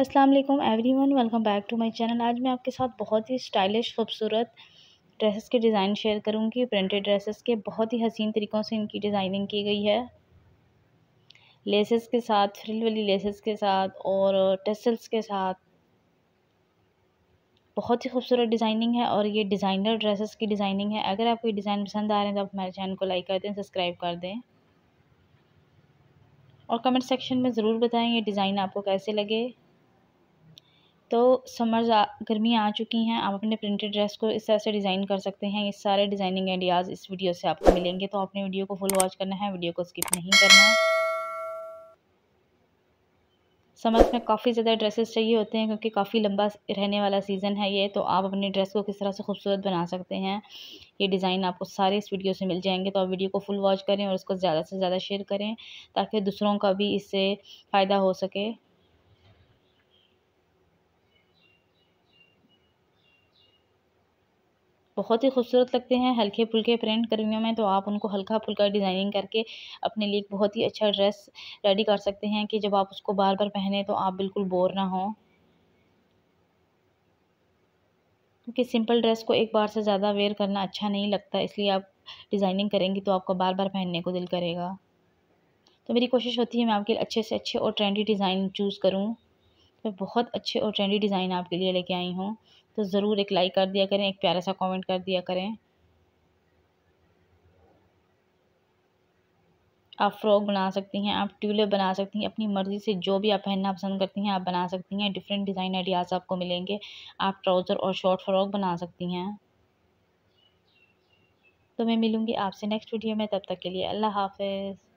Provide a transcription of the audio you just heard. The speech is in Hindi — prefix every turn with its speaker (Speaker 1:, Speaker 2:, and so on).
Speaker 1: अस्सलाम वालेकुम everyone welcome back to my channel आज मैं आपके साथ बहुत ही स्टाइलिश खूबसूरत ड्रेसेस के डिज़ाइन शेयर करूंगी प्रिंटेड ड्रेसेस के बहुत ही हसीन तरीक़ों से इनकी डिज़ाइनिंग की गई है लेसेस के साथ फ्रिल वाली लेसेस के साथ और टेसल्स के साथ बहुत ही खूबसूरत डिज़ाइनिंग है और ये डिज़ाइनर ड्रेसेस की डिज़ाइनिंग है अगर आपको ये डिज़ाइन पसंद आ रहे हैं तो आप हमारे चैनल को लाइक कर दें सब्सक्राइब कर दें और कमेंट सेक्शन में ज़रूर बताएं ये डिज़ाइन आपको कैसे लगे तो समर्स गर्मी आ चुकी हैं आप अपने प्रिंटेड ड्रेस को इस तरह से डिज़ाइन कर सकते हैं ये सारे डिज़ाइनिंग आइडियाज़ इस वीडियो से आपको मिलेंगे तो आपने वीडियो को फुल वॉच करना है वीडियो को स्किप नहीं करना है समर्स में काफ़ी ज़्यादा ड्रेसेस चाहिए होते हैं क्योंकि काफ़ी लंबा रहने वाला सीज़न है ये तो आप अपने ड्रेस को किस तरह से खूबसूरत बना सकते हैं ये डिज़ाइन आपको सारे इस वीडियो से मिल जाएंगे तो आप वीडियो को फुल वॉच करें और उसको ज़्यादा से ज़्यादा शेयर करें ताकि दूसरों का भी इससे फ़ायदा हो सके बहुत ही खूबसूरत लगते हैं हल्के फुल्के प्रिंट करने में तो आप उनको हल्का फुल्का डिज़ाइनिंग करके अपने लिए एक बहुत ही अच्छा ड्रेस रेडी कर सकते हैं कि जब आप उसको बार बार पहने तो आप बिल्कुल बोर ना हो क्योंकि सिंपल ड्रेस को एक बार से ज़्यादा वेयर करना अच्छा नहीं लगता इसलिए आप डिज़ाइनिंग करेंगी तो आपको बार बार पहनने को दिल करेगा तो मेरी कोशिश होती है मैं आपके अच्छे से अच्छे और ट्रेंडी डिज़ाइन चूज़ करूँ मैं तो बहुत अच्छे और ट्रेंडी डिज़ाइन आपके लिए लेके आई हूँ तो ज़रूर एक लाइक कर दिया करें एक प्यारा सा कमेंट कर दिया करें आप फ्रॉक बना सकती हैं आप ट्यूलिप बना सकती हैं अपनी मर्ज़ी से जो भी आप पहनना पसंद करती हैं आप बना सकती हैं डिफरेंट डिज़ाइन आइडियाज़ आपको मिलेंगे आप ट्राउज़र और शॉर्ट फ्रॉक बना सकती हैं तो मैं मिलूँगी आपसे नेक्स्ट वीडियो में तब तक के लिए अल्लाह हाफिज़